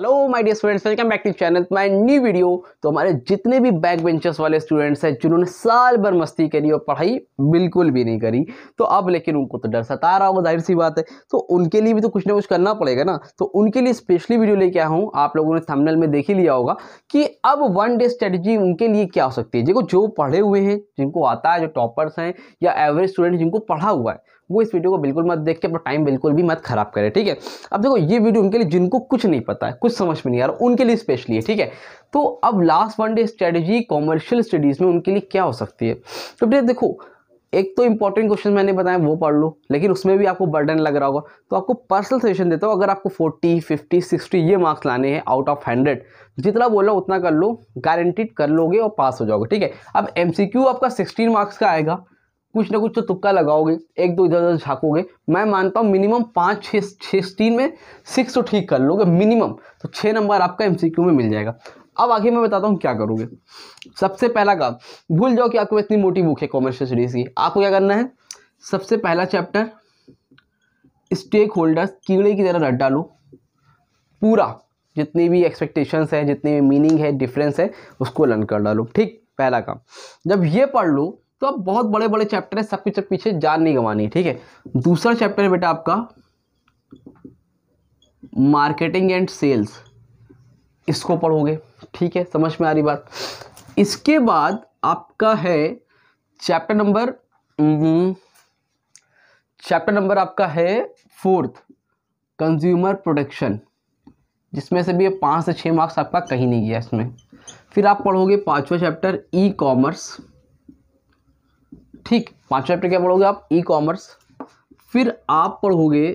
hello my dear students welcome back to channel my new video तो हमारे जितने भी बैक बेंचर्स वाले स्टूडेंट्स हैं जिन्होंने साल भर मस्ती करी और पढ़ाई बिल्कुल भी नहीं करी तो अब लेकिन उनको तो डर सता रहा होगा जाहिर सी बात है तो उनके लिए भी तो कुछ ना कुछ करना पड़ेगा ना तो उनके लिए स्पेशली वीडियो लेके आया हूँ आप लोगों ने थमनल में देख ही लिया होगा कि अब वन डे स्ट्रेटेजी उनके लिए क्या हो सकती है देखो जो पढ़े हुए हैं जिनको आता है जो टॉपर्स हैं या एवरेज स्टूडेंट जिनको पढ़ा हुआ है वो इस वीडियो को बिल्कुल मत देख के अपना टाइम बिल्कुल भी मत खराब करें ठीक है अब देखो ये वीडियो उनके लिए जिनको कुछ नहीं पता है कुछ समझ में नहीं आ रहा उनके लिए स्पेशली है ठीक है तो अब last one day strategy commercial studies में उनके लिए क्या हो सकती है तो बेटा देखो एक तो इंपॉर्टेंट क्वेश्चन मैंने बताया वो पढ़ लो लेकिन उसमें भी आपको बर्डन लग रहा होगा तो आपको पर्सनल सजेशन देता हूँ अगर आपको 40, 50, 60 ये मार्क्स लाने हैं आउट ऑफ 100 जितना बोला उतना कर लो गारंटीड कर लोगे और पास हो जाओगे ठीक है अब एमसीक्यू आपका 16 मार्क्स का आएगा कुछ ना कुछ तो तुक्का लगाओगे एक दो इधर उधर झाँकोगे मैं मानता हूँ मिनिमम पाँच छः तीन में सिक्स तो ठीक कर लोगे मिनिमम तो छः नंबर आपका एम में मिल जाएगा अब आगे मैं बताता हूँ क्या करोगे सबसे पहला काम भूल जाओ कि आपको इतनी मोटी बुक है कॉमर्शियल स्टडीज़ की आपको क्या करना है सबसे पहला चैप्टर स्टेक होल्डर्स कीड़े की तरह रट डालो पूरा जितनी भी एक्सपेक्टेशंस हैं जितनी भी मीनिंग है डिफरेंस है उसको लर्न कर डालो ठीक पहला काम जब ये पढ़ लो तो अब बहुत बड़े बड़े चैप्टर है सब कुछ पीछे जान नहीं गंवानी ठीक है दूसरा चैप्टर है बेटा आपका मार्केटिंग एंड सेल्स इसको पढ़ोगे ठीक है समझ में आ रही बात इसके बाद आपका है चैप्टर नंबर चैप्टर नंबर आपका है फोर्थ कंज्यूमर प्रोडक्शन जिसमें से भी ये पाँच से छः मार्क्स आपका कहीं नहीं गया इसमें फिर आप पढ़ोगे पांचवा चैप्टर ई कॉमर्स ठीक पाँचवा चैप्टर क्या पढ़ोगे आप ई कॉमर्स फिर आप पढ़ोगे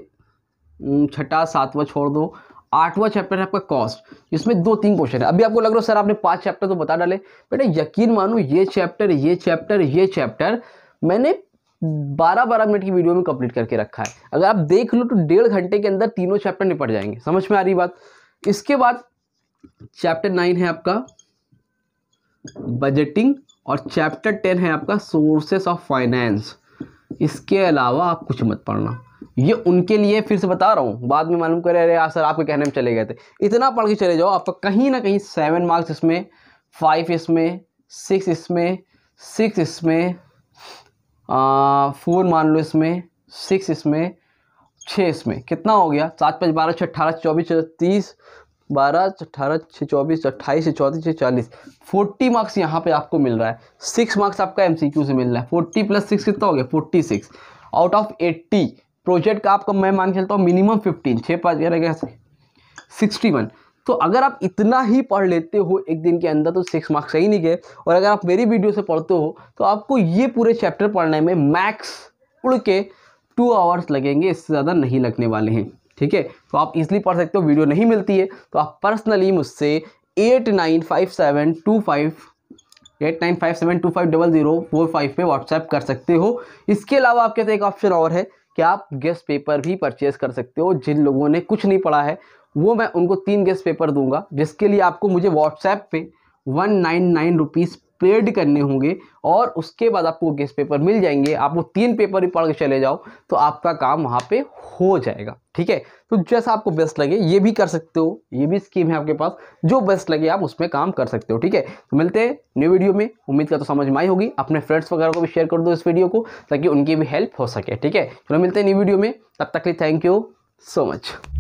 छठा सातवां छोड़ दो आठवां चैप्टर है आपका कॉस्ट इसमें दो तीन क्वेश्चन है अभी आपको लग रहा है सर आपने पांच चैप्टर तो बता डाले बेटा यकीन मानो ये चैप्टर ये चैप्टर ये चैप्टर मैंने बारह बारह मिनट की वीडियो में कंप्लीट करके रखा है अगर आप देख लो तो डेढ़ घंटे के अंदर तीनों चैप्टर निपट जाएंगे समझ में आ रही बात इसके बाद चैप्टर नाइन है आपका बजटिंग और चैप्टर टेन है आपका सोर्सेस ऑफ फाइनेंस इसके अलावा आप कुछ मत पढ़ना ये उनके लिए फिर से बता रहा हूँ बाद में मालूम करे अरे यार सर आपके कहने में चले गए थे इतना पढ़ के चले जाओ आपका तो कहीं ना कहीं सेवन मार्क्स इसमें फाइव इसमें सिक्स इसमें सिक्स इसमें फोर मान लो इसमें सिक्स इसमें छः इसमें कितना हो गया सात पाँच बारह छः अठारह चौबीस तीस बारह अठारह छः चौबीस अट्ठाईस छः चौंतीस छः चालीस फोर्टी मार्क्स यहाँ पे आपको मिल रहा है सिक्स मार्क्स आपका एमसीक्यू से मिल रहा है फोर्टी प्लस सिक्स कितना हो गया forty six out of eighty project का आपका मैं मान के चलता हूँ मिनिमम फिफ्टीन छः पाँच ग्यारह ग्यारह सिक्सटी वन तो अगर आप इतना ही पढ़ लेते हो एक दिन के अंदर तो सिक्स मार्क्स सही नहीं गए और अगर आप मेरी वीडियो से पढ़ते हो तो आपको ये पूरे चैप्टर पढ़ने में मैक्स उड़ के टू आवर्स लगेंगे इससे ज़्यादा नहीं लगने वाले हैं ठीक है तो आप इजिली पढ़ सकते हो वीडियो नहीं मिलती है तो आप पर्सनली मुझसे eight nine five seven two five eight nine five seven two five double zero four five पर व्हाट्सएप कर सकते हो इसके अलावा आपके साथ एक ऑप्शन और है कि आप गेस्ट पेपर भी परचेज कर सकते हो जिन लोगों ने कुछ नहीं पढ़ा है वो मैं उनको तीन गेस्ट पेपर दूंगा जिसके लिए आपको मुझे व्हाट्सएप पे one nine nine rupees paid करने होंगे और उसके बाद आपको गेस्ट पेपर मिल जाएंगे आप वो तीन पेपर भी पढ़ के चले जाओ तो आपका काम वहाँ पे हो जाएगा ठीक है तो जैसा आपको बेस्ट लगे ये भी कर सकते हो ये भी स्कीम है आपके पास जो बेस्ट लगे आप उसमें काम कर सकते हो ठीक है तो मिलते हैं न्यू वीडियो में उम्मीद का तो समझ में आई होगी अपने फ्रेंड्स वगैरह को भी शेयर कर दो इस वीडियो को ताकि उनकी भी हेल्प हो सके ठीक है चलो मिलते हैं न्यू वीडियो में तब तक के लिए थैंक यू सो मच